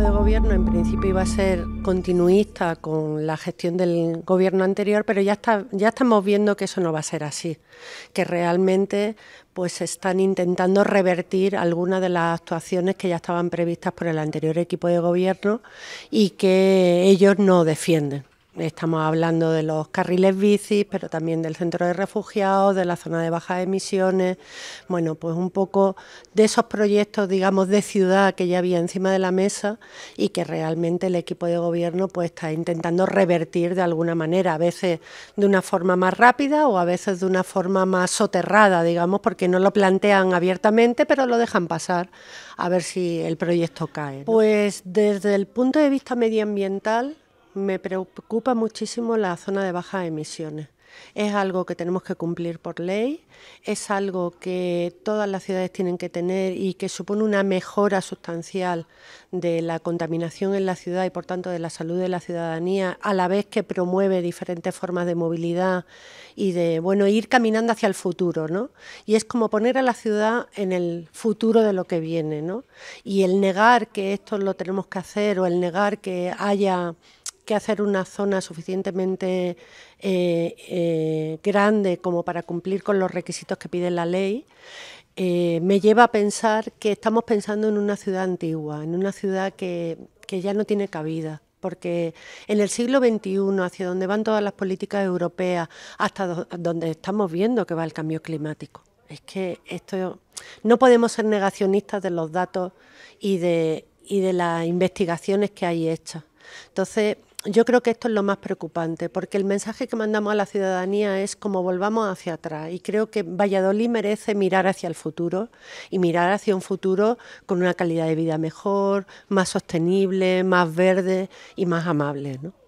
de gobierno en principio iba a ser continuista con la gestión del gobierno anterior, pero ya, ya estamos viendo que eso no va a ser así, que realmente pues están intentando revertir algunas de las actuaciones que ya estaban previstas por el anterior equipo de gobierno y que ellos no defienden. Estamos hablando de los carriles bicis... pero también del centro de refugiados, de la zona de bajas emisiones. Bueno, pues un poco de esos proyectos, digamos, de ciudad que ya había encima de la mesa y que realmente el equipo de gobierno pues está intentando revertir de alguna manera, a veces de una forma más rápida o a veces de una forma más soterrada, digamos, porque no lo plantean abiertamente, pero lo dejan pasar a ver si el proyecto cae. Pues desde el punto de vista medioambiental, me preocupa muchísimo la zona de bajas emisiones. Es algo que tenemos que cumplir por ley, es algo que todas las ciudades tienen que tener y que supone una mejora sustancial de la contaminación en la ciudad y por tanto de la salud de la ciudadanía, a la vez que promueve diferentes formas de movilidad y de bueno, ir caminando hacia el futuro, ¿no? Y es como poner a la ciudad en el futuro de lo que viene, ¿no? Y el negar que esto lo tenemos que hacer o el negar que haya que hacer una zona suficientemente eh, eh, grande como para cumplir con los requisitos que pide la ley, eh, me lleva a pensar que estamos pensando en una ciudad antigua, en una ciudad que, ya no tiene cabida porque en el siglo XXI, hacia donde van todas las políticas europeas, hasta donde estamos viendo que va el cambio climático. Es que esto no podemos ser negacionistas de los datos y de, y de las investigaciones que hay hechas. Entonces, yo creo que esto es lo más preocupante, porque el mensaje que mandamos a la ciudadanía es como volvamos hacia atrás. Y creo que Valladolid merece mirar hacia el futuro y mirar hacia un futuro con una calidad de vida mejor, más sostenible, más verde y más amable. ¿no?